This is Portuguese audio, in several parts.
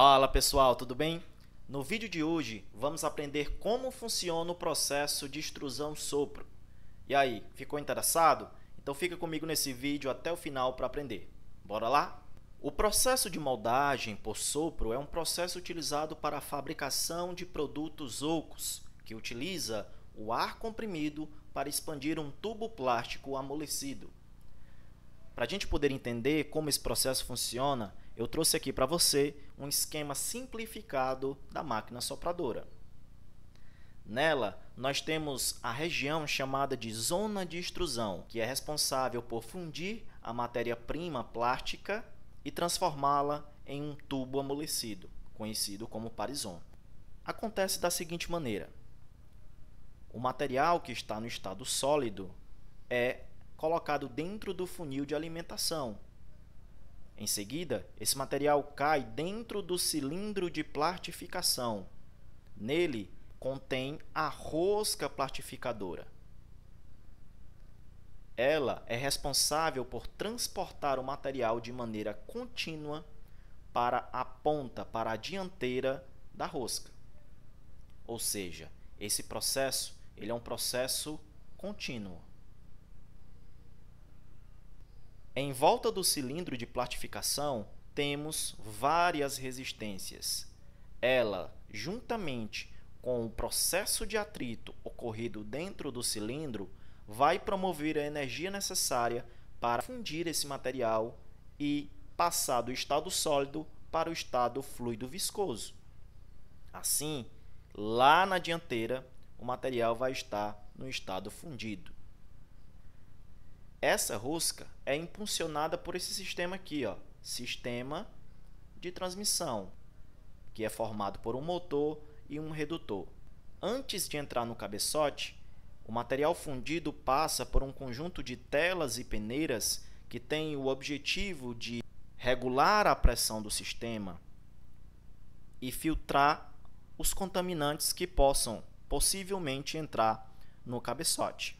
Fala pessoal, tudo bem? No vídeo de hoje vamos aprender como funciona o processo de extrusão sopro. E aí, ficou interessado? Então fica comigo nesse vídeo até o final para aprender. Bora lá? O processo de moldagem por sopro é um processo utilizado para a fabricação de produtos ocos, que utiliza o ar comprimido para expandir um tubo plástico amolecido. Para a gente poder entender como esse processo funciona, eu trouxe aqui para você um esquema simplificado da máquina sopradora. Nela, nós temos a região chamada de zona de extrusão, que é responsável por fundir a matéria-prima plástica e transformá-la em um tubo amolecido, conhecido como parison. Acontece da seguinte maneira: o material que está no estado sólido é colocado dentro do funil de alimentação, em seguida, esse material cai dentro do cilindro de plastificação. Nele contém a rosca plastificadora. Ela é responsável por transportar o material de maneira contínua para a ponta, para a dianteira da rosca. Ou seja, esse processo ele é um processo contínuo. Em volta do cilindro de plastificação temos várias resistências. Ela, juntamente com o processo de atrito ocorrido dentro do cilindro, vai promover a energia necessária para fundir esse material e passar do estado sólido para o estado fluido viscoso. Assim, lá na dianteira, o material vai estar no estado fundido. Essa rosca é impulsionada por esse sistema aqui, ó, sistema de transmissão, que é formado por um motor e um redutor. Antes de entrar no cabeçote, o material fundido passa por um conjunto de telas e peneiras que tem o objetivo de regular a pressão do sistema e filtrar os contaminantes que possam possivelmente entrar no cabeçote.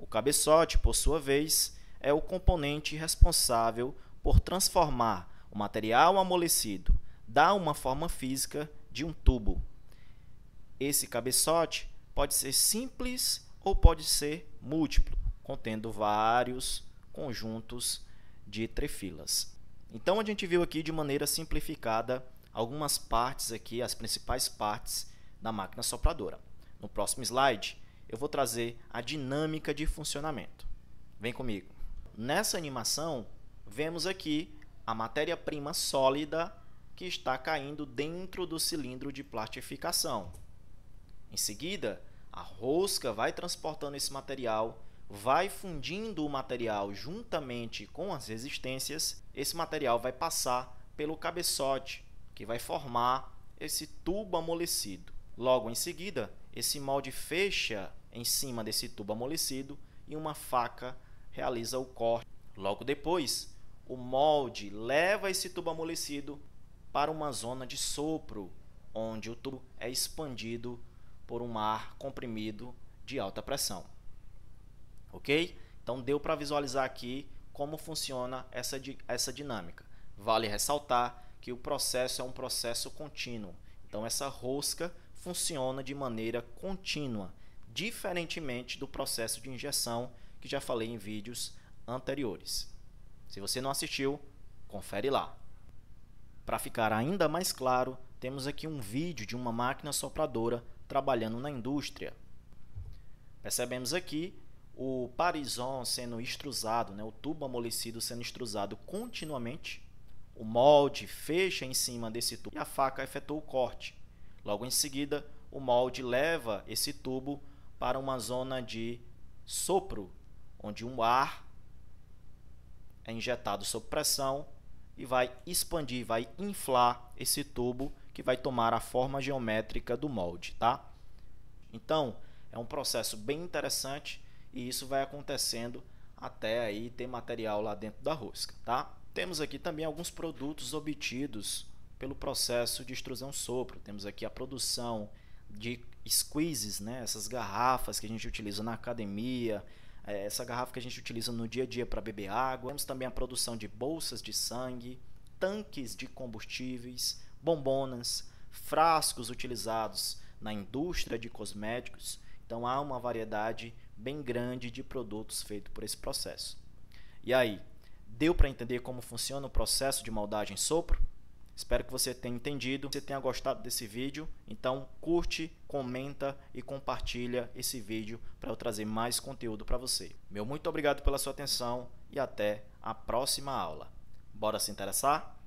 O cabeçote, por sua vez, é o componente responsável por transformar o material amolecido dá uma forma física de um tubo. Esse cabeçote pode ser simples ou pode ser múltiplo, contendo vários conjuntos de trefilas. Então a gente viu aqui de maneira simplificada algumas partes aqui, as principais partes da máquina sopradora. No próximo slide, eu vou trazer a dinâmica de funcionamento. Vem comigo. Nessa animação, vemos aqui a matéria-prima sólida que está caindo dentro do cilindro de plastificação. Em seguida, a rosca vai transportando esse material, vai fundindo o material juntamente com as resistências. Esse material vai passar pelo cabeçote, que vai formar esse tubo amolecido. Logo em seguida, esse molde fecha em cima desse tubo amolecido e uma faca realiza o corte. Logo depois, o molde leva esse tubo amolecido para uma zona de sopro, onde o tubo é expandido por um ar comprimido de alta pressão. Ok? Então deu para visualizar aqui como funciona essa, essa dinâmica. Vale ressaltar que o processo é um processo contínuo. Então essa rosca funciona de maneira contínua, diferentemente do processo de injeção que já falei em vídeos anteriores. Se você não assistiu, confere lá. Para ficar ainda mais claro, temos aqui um vídeo de uma máquina sopradora trabalhando na indústria. Percebemos aqui o parison sendo extrusado, né, o tubo amolecido sendo extrusado continuamente. O molde fecha em cima desse tubo e a faca efetua o corte. Logo em seguida, o molde leva esse tubo para uma zona de sopro, onde um ar é injetado sob pressão e vai expandir, vai inflar esse tubo que vai tomar a forma geométrica do molde, tá? Então, é um processo bem interessante e isso vai acontecendo até aí ter material lá dentro da rosca, tá? Temos aqui também alguns produtos obtidos pelo processo de extrusão sopro. Temos aqui a produção de squeezes, né? essas garrafas que a gente utiliza na academia, é, essa garrafa que a gente utiliza no dia a dia para beber água. Temos também a produção de bolsas de sangue, tanques de combustíveis, bombonas, frascos utilizados na indústria de cosméticos. Então há uma variedade bem grande de produtos feitos por esse processo. E aí, deu para entender como funciona o processo de moldagem sopro? Espero que você tenha entendido, que você tenha gostado desse vídeo. Então, curte, comenta e compartilha esse vídeo para eu trazer mais conteúdo para você. Meu muito obrigado pela sua atenção e até a próxima aula. Bora se interessar?